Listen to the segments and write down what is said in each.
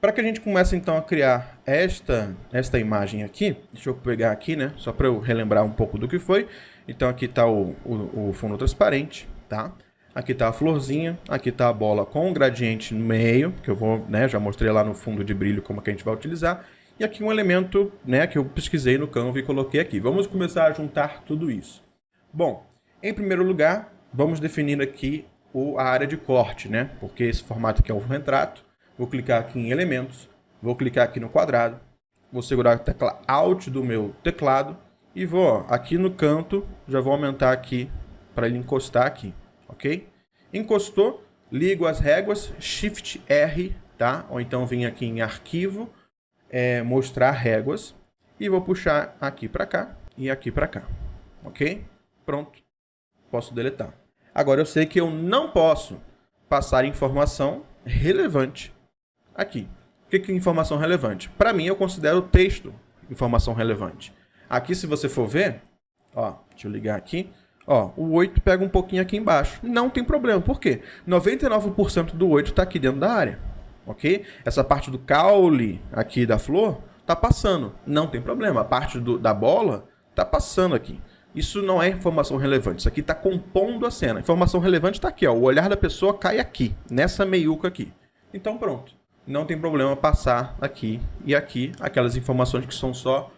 Para que a gente comece então a criar esta, esta imagem aqui, deixa eu pegar aqui, né? Só para eu relembrar um pouco do que foi. Então aqui está o, o, o, fundo transparente, tá? Aqui está a florzinha, aqui está a bola com o gradiente no meio, que eu vou, né? Já mostrei lá no fundo de brilho como é que a gente vai utilizar. E aqui um elemento, né? Que eu pesquisei no Canva e coloquei aqui. Vamos começar a juntar tudo isso. Bom, em primeiro lugar, vamos definir aqui o, a área de corte, né? Porque esse formato aqui é o retrato. Vou clicar aqui em elementos, vou clicar aqui no quadrado, vou segurar a tecla Alt do meu teclado e vou ó, aqui no canto, já vou aumentar aqui para ele encostar aqui, ok? Encostou, ligo as réguas, Shift R, tá? Ou então vim aqui em arquivo, é, mostrar réguas e vou puxar aqui para cá e aqui para cá, ok? Pronto, posso deletar. Agora eu sei que eu não posso passar informação relevante aqui. O que, que é informação relevante? Para mim, eu considero o texto informação relevante. Aqui, se você for ver, ó, deixa eu ligar aqui. Ó, o 8 pega um pouquinho aqui embaixo. Não tem problema, por quê? 99% do 8 está aqui dentro da área, ok? Essa parte do caule aqui da flor está passando, não tem problema. A parte do, da bola está passando aqui. Isso não é informação relevante, isso aqui está compondo a cena. Informação relevante está aqui, ó. o olhar da pessoa cai aqui, nessa meiuca aqui. Então pronto não tem problema passar aqui e aqui aquelas informações que são só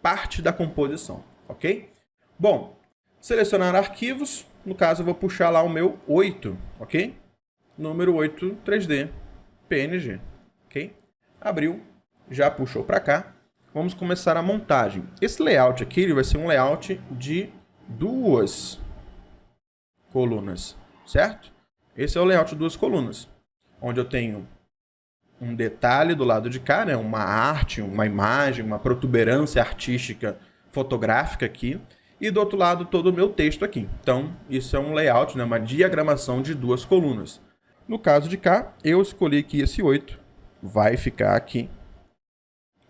parte da composição, ok? Bom, selecionar arquivos, no caso eu vou puxar lá o meu 8, ok? Número 8 3D PNG, ok? Abriu, já puxou para cá. Vamos começar a montagem. Esse layout aqui ele vai ser um layout de duas colunas, certo? Esse é o layout de duas colunas, onde eu tenho um detalhe do lado de cá, né? uma arte, uma imagem, uma protuberância artística fotográfica aqui, e do outro lado todo o meu texto aqui. Então, isso é um layout, né? uma diagramação de duas colunas. No caso de cá, eu escolhi que esse 8 vai ficar aqui,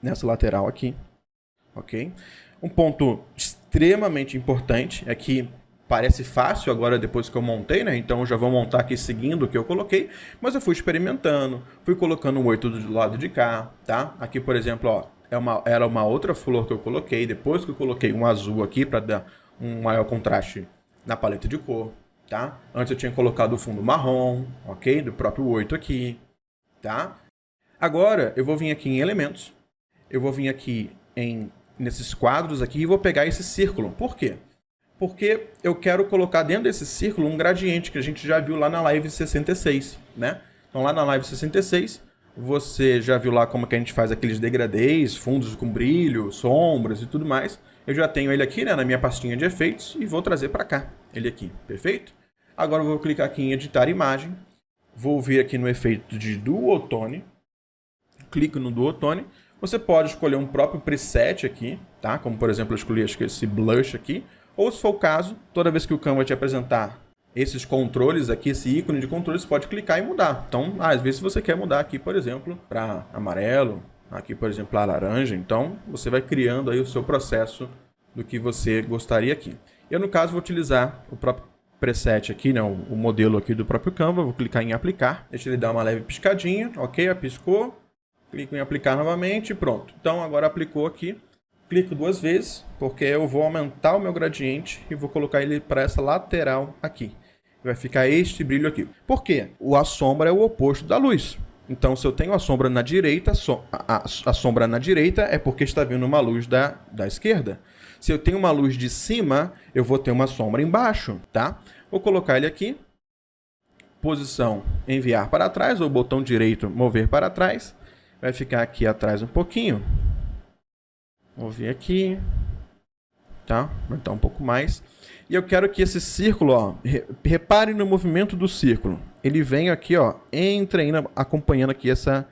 nessa lateral aqui, ok? Um ponto extremamente importante é que parece fácil agora depois que eu montei, né? Então já vou montar aqui seguindo o que eu coloquei, mas eu fui experimentando, fui colocando o oito do lado de cá, tá? Aqui, por exemplo, ó, é uma, era uma outra flor que eu coloquei, depois que eu coloquei um azul aqui para dar um maior contraste na paleta de cor, tá? Antes eu tinha colocado o fundo marrom, ok? Do próprio oito aqui, tá? Agora eu vou vir aqui em elementos, eu vou vir aqui em nesses quadros aqui e vou pegar esse círculo. Por quê? porque eu quero colocar dentro desse círculo um gradiente que a gente já viu lá na live 66, né? Então lá na live 66, você já viu lá como que a gente faz aqueles degradês, fundos com brilho, sombras e tudo mais. Eu já tenho ele aqui, né, na minha pastinha de efeitos e vou trazer para cá, ele aqui, perfeito? Agora eu vou clicar aqui em editar imagem, vou vir aqui no efeito de duotone, clico no duotone, você pode escolher um próprio preset aqui, tá? Como por exemplo, eu escolhi acho que esse blush aqui, ou se for o caso, toda vez que o Canva te apresentar esses controles aqui, esse ícone de controles, você pode clicar e mudar. Então, ah, às vezes você quer mudar aqui, por exemplo, para amarelo, aqui, por exemplo, para laranja. Então, você vai criando aí o seu processo do que você gostaria aqui. Eu, no caso, vou utilizar o próprio preset aqui, né, o, o modelo aqui do próprio Canva. Vou clicar em aplicar, deixa ele dar uma leve piscadinha, ok, piscou. Clico em aplicar novamente, pronto. Então, agora aplicou aqui clico duas vezes, porque eu vou aumentar o meu gradiente e vou colocar ele para essa lateral aqui. Vai ficar este brilho aqui. Por quê? A sombra é o oposto da luz. Então, se eu tenho a sombra na direita, a, a sombra na direita é porque está vindo uma luz da, da esquerda. Se eu tenho uma luz de cima, eu vou ter uma sombra embaixo, tá? Vou colocar ele aqui. Posição enviar para trás, ou botão direito mover para trás. Vai ficar aqui atrás um pouquinho. Vou vir aqui, tá? Aumentar um pouco mais. E eu quero que esse círculo, ó, repare no movimento do círculo. Ele vem aqui, ó, entra ainda acompanhando aqui essa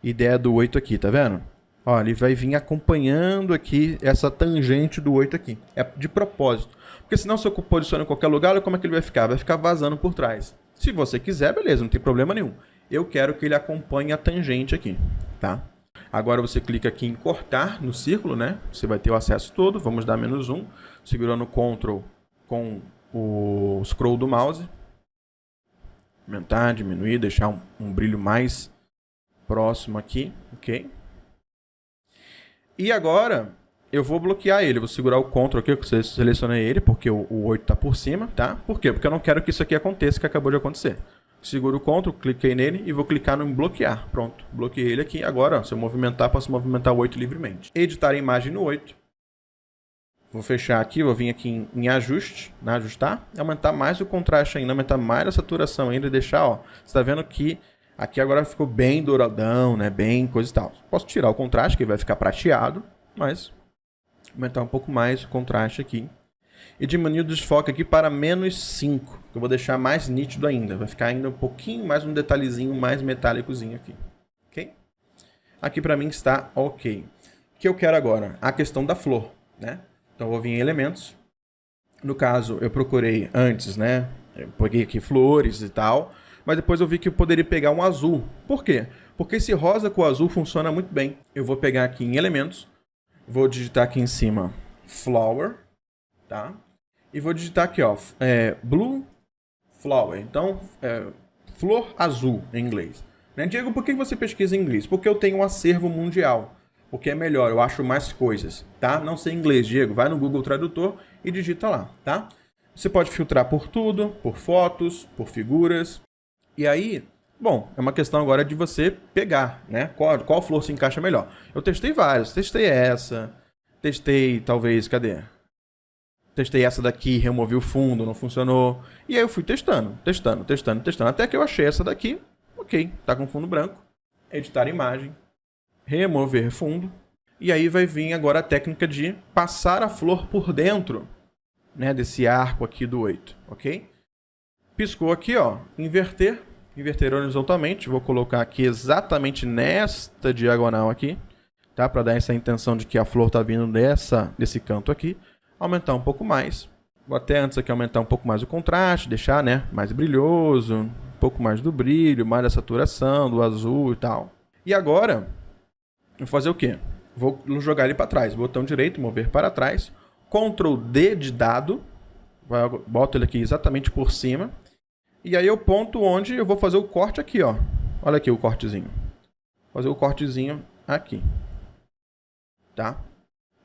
ideia do 8 aqui, tá vendo? Ó, ele vai vir acompanhando aqui essa tangente do 8 aqui. É de propósito. Porque senão se eu posiciono em qualquer lugar, olha como é que ele vai ficar. Vai ficar vazando por trás. Se você quiser, beleza, não tem problema nenhum. Eu quero que ele acompanhe a tangente aqui, tá? Agora você clica aqui em cortar no círculo, né? Você vai ter o acesso todo. Vamos dar menos um, segurando o Ctrl com o scroll do mouse. Aumentar, diminuir, deixar um, um brilho mais próximo aqui, ok? E agora eu vou bloquear ele. Vou segurar o Ctrl aqui, Você selecionei ele, porque o, o 8 está por cima, tá? Por quê? Porque eu não quero que isso aqui aconteça, que acabou de acontecer seguro o CTRL, cliquei nele e vou clicar no bloquear. Pronto, bloqueei ele aqui. Agora, se eu movimentar, posso movimentar o 8 livremente. Editar a imagem no 8. Vou fechar aqui, vou vir aqui em, em ajuste, na né, ajustar, aumentar mais o contraste ainda, aumentar mais a saturação ainda e deixar, ó, você tá vendo que aqui agora ficou bem douradão, né, bem coisa e tal. Posso tirar o contraste, que vai ficar prateado, mas aumentar um pouco mais o contraste aqui e diminuir o desfoque aqui para menos 5, que eu vou deixar mais nítido ainda. Vai ficar ainda um pouquinho mais um detalhezinho mais metálicozinho aqui, ok? Aqui para mim está ok. O que eu quero agora? A questão da flor, né? Então eu vou vir em elementos. No caso, eu procurei antes, né? Eu peguei aqui flores e tal, mas depois eu vi que eu poderia pegar um azul. Por quê? Porque esse rosa com azul funciona muito bem. Eu vou pegar aqui em elementos, vou digitar aqui em cima flower, tá? E vou digitar aqui, ó, é, blue flower, então, é, flor azul em inglês. Né? Diego, por que você pesquisa em inglês? Porque eu tenho um acervo mundial, porque é melhor, eu acho mais coisas, tá? Não sei inglês, Diego, vai no Google Tradutor e digita lá, tá? Você pode filtrar por tudo, por fotos, por figuras. E aí, bom, é uma questão agora de você pegar, né? Qual, qual flor se encaixa melhor. Eu testei várias, testei essa, testei talvez, cadê? Testei essa daqui, removi o fundo, não funcionou. E aí eu fui testando, testando, testando, testando. Até que eu achei essa daqui. Ok, tá com fundo branco. Editar imagem. Remover fundo. E aí vai vir agora a técnica de passar a flor por dentro né, desse arco aqui do 8, ok? Piscou aqui, ó, inverter, inverter horizontalmente. Vou colocar aqui exatamente nesta diagonal aqui, tá? Para dar essa intenção de que a flor tá vindo dessa, desse canto aqui aumentar um pouco mais. Vou até antes aqui aumentar um pouco mais o contraste, deixar né, mais brilhoso, um pouco mais do brilho, mais da saturação, do azul e tal. E agora, vou fazer o quê? Vou jogar ele para trás, botão direito, mover para trás, Ctrl D de dado, boto ele aqui exatamente por cima, e aí eu ponto onde eu vou fazer o corte aqui, ó. Olha aqui o cortezinho. Vou fazer o cortezinho aqui. Tá?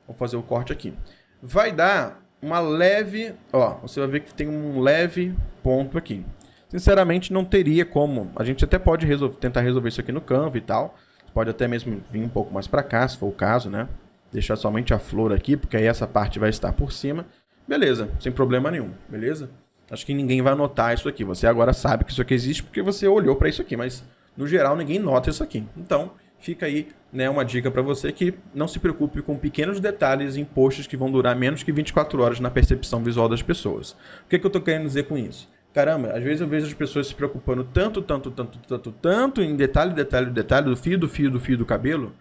Vou fazer o corte aqui vai dar uma leve, ó, você vai ver que tem um leve ponto aqui. Sinceramente, não teria como. A gente até pode resolver tentar resolver isso aqui no Canva e tal. pode até mesmo vir um pouco mais para cá, se for o caso, né? Deixar somente a flor aqui, porque aí essa parte vai estar por cima. Beleza, sem problema nenhum, beleza? Acho que ninguém vai notar isso aqui. Você agora sabe que isso aqui existe porque você olhou para isso aqui, mas no geral ninguém nota isso aqui. Então, Fica aí né, uma dica para você que não se preocupe com pequenos detalhes em posts que vão durar menos que 24 horas na percepção visual das pessoas. O que, é que eu estou querendo dizer com isso? Caramba, às vezes eu vejo as pessoas se preocupando tanto, tanto, tanto, tanto, tanto em detalhe, detalhe, detalhe, do fio, do fio, do fio do cabelo,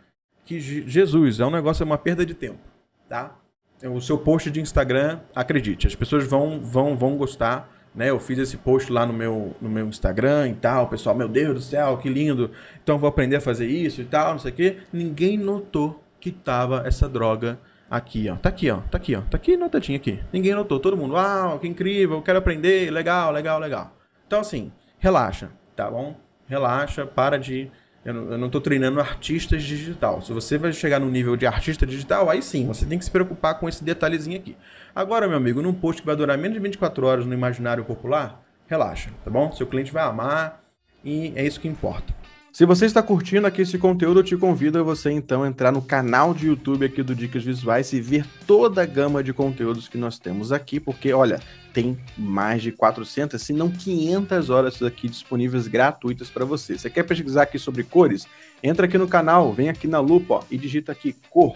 que Jesus, é um negócio, é uma perda de tempo, tá? O seu post de Instagram, acredite, as pessoas vão, vão, vão gostar, né, eu fiz esse post lá no meu, no meu Instagram e tal, o pessoal, meu Deus do céu, que lindo. Então vou aprender a fazer isso e tal, não sei o quê. Ninguém notou que tava essa droga aqui, ó. Tá aqui, ó. Tá aqui, ó. Tá aqui notadinha aqui. Ninguém notou. Todo mundo, uau, que incrível, quero aprender, legal, legal, legal. Então assim, relaxa, tá bom? Relaxa, para de eu não estou treinando artistas digital. Se você vai chegar no nível de artista digital, aí sim, você tem que se preocupar com esse detalhezinho aqui. Agora, meu amigo, num post que vai durar menos de 24 horas no imaginário popular, relaxa, tá bom? Seu cliente vai amar e é isso que importa. Se você está curtindo aqui esse conteúdo, eu te convido a você então entrar no canal de YouTube aqui do Dicas Visuais e ver toda a gama de conteúdos que nós temos aqui, porque olha, tem mais de 400, se não 500 horas aqui disponíveis gratuitas para você. Você quer pesquisar aqui sobre cores? Entra aqui no canal, vem aqui na lupa ó, e digita aqui cor.